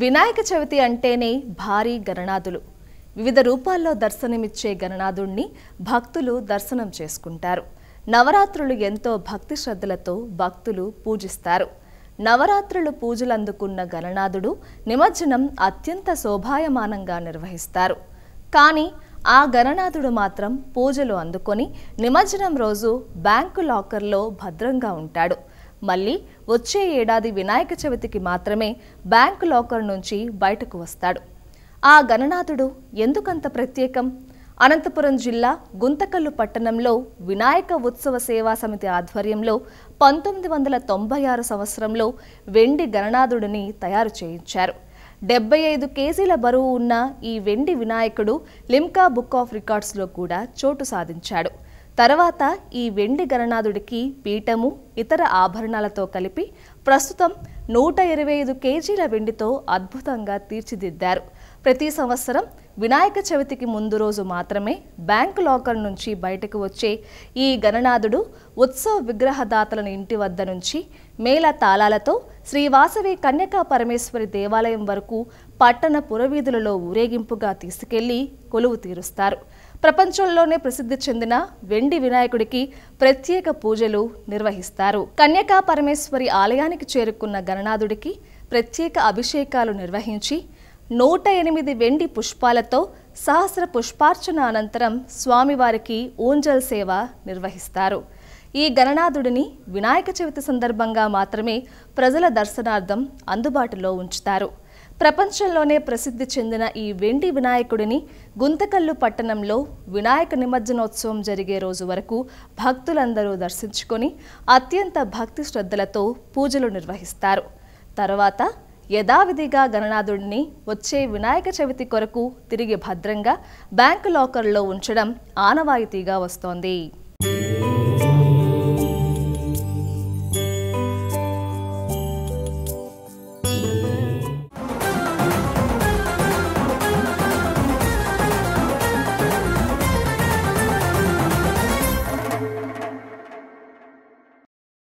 వినాయక చవితి అంటేనే భారీ గణనాథులు వివిధ రూపాల్లో దర్శనమిచ్చే గణనాథుణ్ణి భక్తులు దర్శనం చేసుకుంటారు నవరాత్రులు ఎంతో భక్తి శ్రద్ధలతో భక్తులు పూజిస్తారు నవరాత్రులు పూజలందుకున్న గణనాథుడు నిమజ్జనం అత్యంత శోభాయమానంగా నిర్వహిస్తారు కానీ ఆ గణనాథుడు మాత్రం పూజలు అందుకొని నిమజ్జనం రోజు బ్యాంకు లాకర్లో భద్రంగా ఉంటాడు మళ్ళీ వచ్చే ఏడాది వినాయక చవితికి మాత్రమే బ్యాంక్ లాకర్ నుంచి బయటకు వస్తాడు ఆ గణనాథుడు ఎందుకంత ప్రత్యేకం అనంతపురం జిల్లా గుంతకల్లు పట్టణంలో వినాయక ఉత్సవ సేవా సమితి ఆధ్వర్యంలో పంతొమ్మిది వందల తొంభై ఆరు సంవత్సరంలో వెండి గణనాథుడిని తయారు చేయించారు డెబ్బై ఐదు కేజీల బరువు ఉన్న ఈ వెండి వినాయకుడు లిమ్కా బుక్ ఆఫ్ రికార్డ్స్లో కూడా చోటు సాధించాడు తర్వాత ఈ వెండి గణనాథుడికి పీఠము ఇతర ఆభరణాలతో కలిపి ప్రస్తుతం నూట ఇరవై ఐదు కేజీల వెండితో అద్భుతంగా తీర్చిదిద్దారు ప్రతి సంవత్సరం వినాయక చవితికి ముందు రోజు మాత్రమే బ్యాంకు లాకర్ నుంచి బయటకు వచ్చే ఈ గణనాథుడు ఉత్సవ విగ్రహదాతలను ఇంటి వద్ద నుంచి మేళ తాళాలతో శ్రీవాసవి కన్యకా పరమేశ్వరి దేవాలయం వరకు పట్టణ పురవీధులలో ఊరేగింపుగా తీసుకెళ్లి కొలువు తీరుస్తారు ప్రపంచంలోనే ప్రసిద్ధి చెందిన వెండి వినాయకుడికి ప్రత్యేక పూజలు నిర్వహిస్తారు కన్యకా పరమేశ్వరి ఆలయానికి చేరుకున్న గణనాథుడికి ప్రత్యేక అభిషేకాలు నిర్వహించి నూట ఎనిమిది వెండి పుష్పాలతో సహస్ర పుష్పార్చన అనంతరం స్వామివారికి ఊంజల్ సేవ నిర్వహిస్తారు ఈ గణనాథుడిని వినాయక చవితి సందర్భంగా మాత్రమే ప్రజల దర్శనార్థం అందుబాటులో ఉంచుతారు ప్రపంచంలోనే ప్రసిద్ధి చెందిన ఈ వెండి వినాయకుడిని గుంతకల్లు పట్టణంలో వినాయక నిమజ్జనోత్సవం జరిగే రోజు వరకు భక్తులందరూ దర్శించుకొని అత్యంత భక్తి శ్రద్ధలతో పూజలు నిర్వహిస్తారు తర్వాత యథావిధిగా గణనాథుడిని వచ్చే వినాయక చవితి కొరకు తిరిగి భద్రంగా బ్యాంకు లాకర్లో ఉంచడం ఆనవాయితీగా వస్తోంది